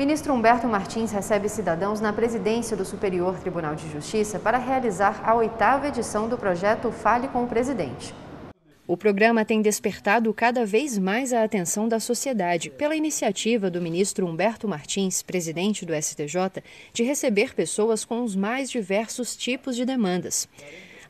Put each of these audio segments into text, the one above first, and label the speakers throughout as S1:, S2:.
S1: Ministro Humberto Martins recebe cidadãos na presidência do Superior Tribunal de Justiça para realizar a oitava edição do projeto Fale com o Presidente. O programa tem despertado cada vez mais a atenção da sociedade pela iniciativa do ministro Humberto Martins, presidente do STJ, de receber pessoas com os mais diversos tipos de demandas.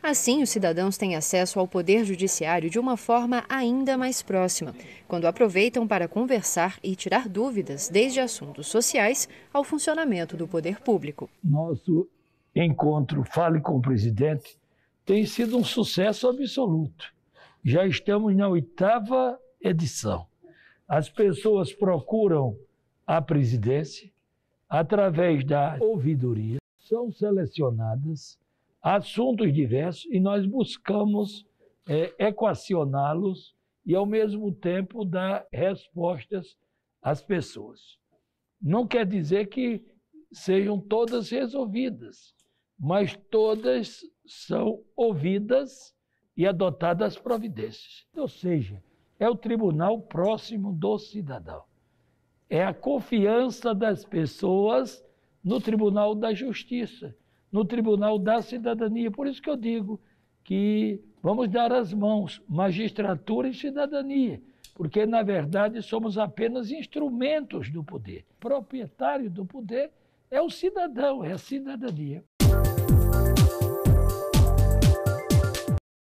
S1: Assim, os cidadãos têm acesso ao poder judiciário de uma forma ainda mais próxima, quando aproveitam para conversar e tirar dúvidas desde assuntos sociais ao funcionamento do poder público.
S2: Nosso encontro Fale com o Presidente tem sido um sucesso absoluto. Já estamos na oitava edição. As pessoas procuram a presidência através da ouvidoria, são selecionadas assuntos diversos e nós buscamos é, equacioná-los e, ao mesmo tempo, dar respostas às pessoas. Não quer dizer que sejam todas resolvidas, mas todas são ouvidas e adotadas providências. Ou seja, é o tribunal próximo do cidadão. É a confiança das pessoas no Tribunal da Justiça, no Tribunal da Cidadania. Por isso que eu digo que vamos dar as mãos, magistratura e cidadania, porque, na verdade, somos apenas instrumentos do poder. Proprietário do poder é o cidadão, é a cidadania.